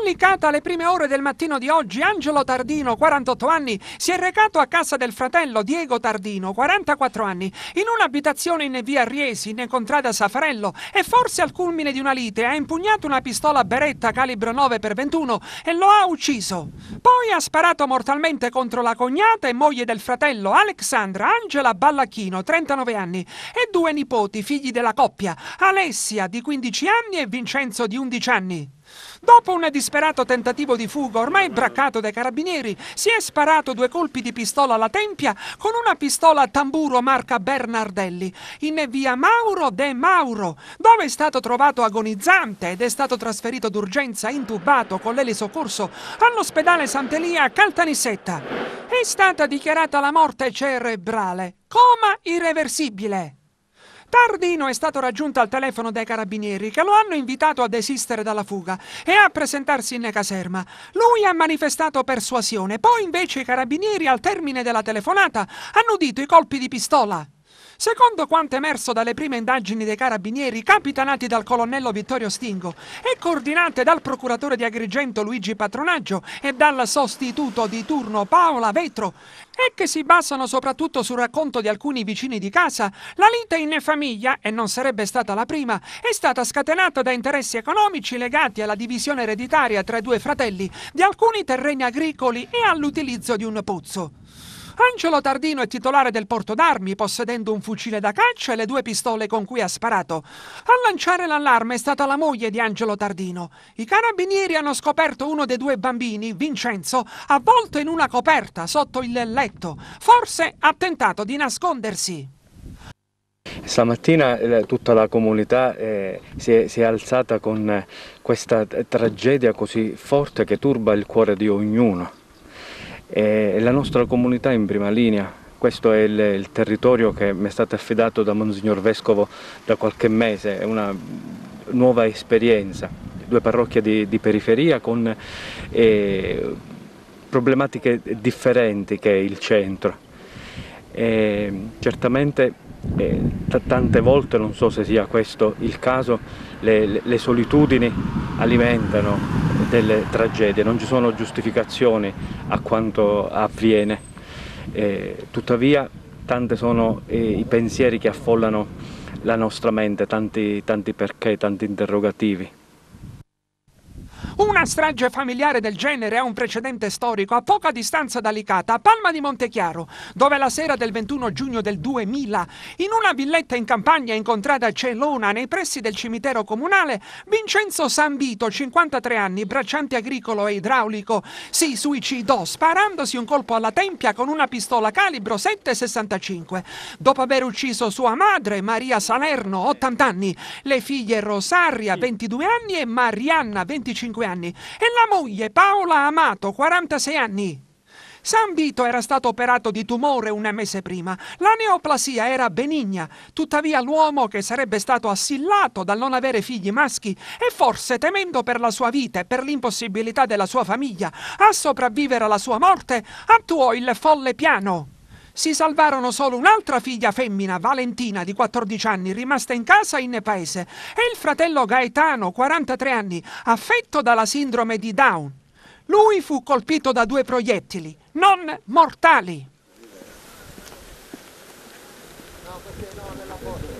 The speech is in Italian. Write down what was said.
Allicata alle prime ore del mattino di oggi, Angelo Tardino, 48 anni, si è recato a casa del fratello Diego Tardino, 44 anni, in un'abitazione in via Riesi, in contrada Safarello, e forse al culmine di una lite ha impugnato una pistola beretta calibro 9x21 e lo ha ucciso. Poi ha sparato mortalmente contro la cognata e moglie del fratello Alexandra Angela Ballacchino, 39 anni, e due nipoti, figli della coppia, Alessia di 15 anni e Vincenzo di 11 anni. Dopo un disperato tentativo di fuga, ormai braccato dai carabinieri, si è sparato due colpi di pistola alla tempia con una pistola a tamburo marca Bernardelli in via Mauro De Mauro, dove è stato trovato agonizzante ed è stato trasferito d'urgenza intubato con l'elisoccorso all'ospedale Sant'Elia a Caltanissetta. È stata dichiarata la morte cerebrale, coma irreversibile. Tardino è stato raggiunto al telefono dai carabinieri che lo hanno invitato a desistere dalla fuga e a presentarsi in caserma. Lui ha manifestato persuasione, poi invece i carabinieri al termine della telefonata hanno udito i colpi di pistola. Secondo quanto emerso dalle prime indagini dei carabinieri, capitanati dal colonnello Vittorio Stingo e coordinate dal procuratore di Agrigento Luigi Patronaggio e dal sostituto di turno Paola Vetro, e che si basano soprattutto sul racconto di alcuni vicini di casa, la lite in famiglia, e non sarebbe stata la prima, è stata scatenata da interessi economici legati alla divisione ereditaria tra i due fratelli di alcuni terreni agricoli e all'utilizzo di un pozzo. Angelo Tardino è titolare del porto d'armi, possedendo un fucile da caccia e le due pistole con cui ha sparato. A lanciare l'allarme è stata la moglie di Angelo Tardino. I carabinieri hanno scoperto uno dei due bambini, Vincenzo, avvolto in una coperta sotto il letto. Forse ha tentato di nascondersi. Stamattina eh, tutta la comunità eh, si, è, si, è, alzata con eh, questa tragedia così forte che turba il cuore di ognuno e la nostra comunità in prima linea. Questo è il, il territorio che mi è stato affidato da Monsignor Vescovo da qualche mese, è una nuova esperienza. Due parrocchie di, di periferia con eh, problematiche differenti che il centro. E, certamente eh, tante volte, non so se sia questo il caso, le, le solitudini alimentano delle tragedie, non ci sono giustificazioni a quanto avviene, eh, tuttavia tanti sono eh, i pensieri che affollano la nostra mente, tanti, tanti perché, tanti interrogativi. Una strage familiare del genere ha un precedente storico a poca distanza da Licata, a Palma di Montechiaro, dove la sera del 21 giugno del 2000, in una villetta in campagna incontrata a Celona, nei pressi del cimitero comunale, Vincenzo Sambito, 53 anni, bracciante agricolo e idraulico, si suicidò sparandosi un colpo alla tempia con una pistola calibro 7,65. Dopo aver ucciso sua madre, Maria Salerno, 80 anni, le figlie Rosaria, 22 anni e Marianna, 25 anni, 39 anni, e la moglie Paola Amato, 46 anni. San Vito era stato operato di tumore un mese prima. La neoplasia era benigna. Tuttavia l'uomo che sarebbe stato assillato dal non avere figli maschi e forse temendo per la sua vita e per l'impossibilità della sua famiglia a sopravvivere alla sua morte, attuò il folle piano si salvarono solo un'altra figlia femmina, Valentina, di 14 anni, rimasta in casa in paese, e il fratello Gaetano, 43 anni, affetto dalla sindrome di Down. Lui fu colpito da due proiettili, non mortali. No, perché no, nella foto.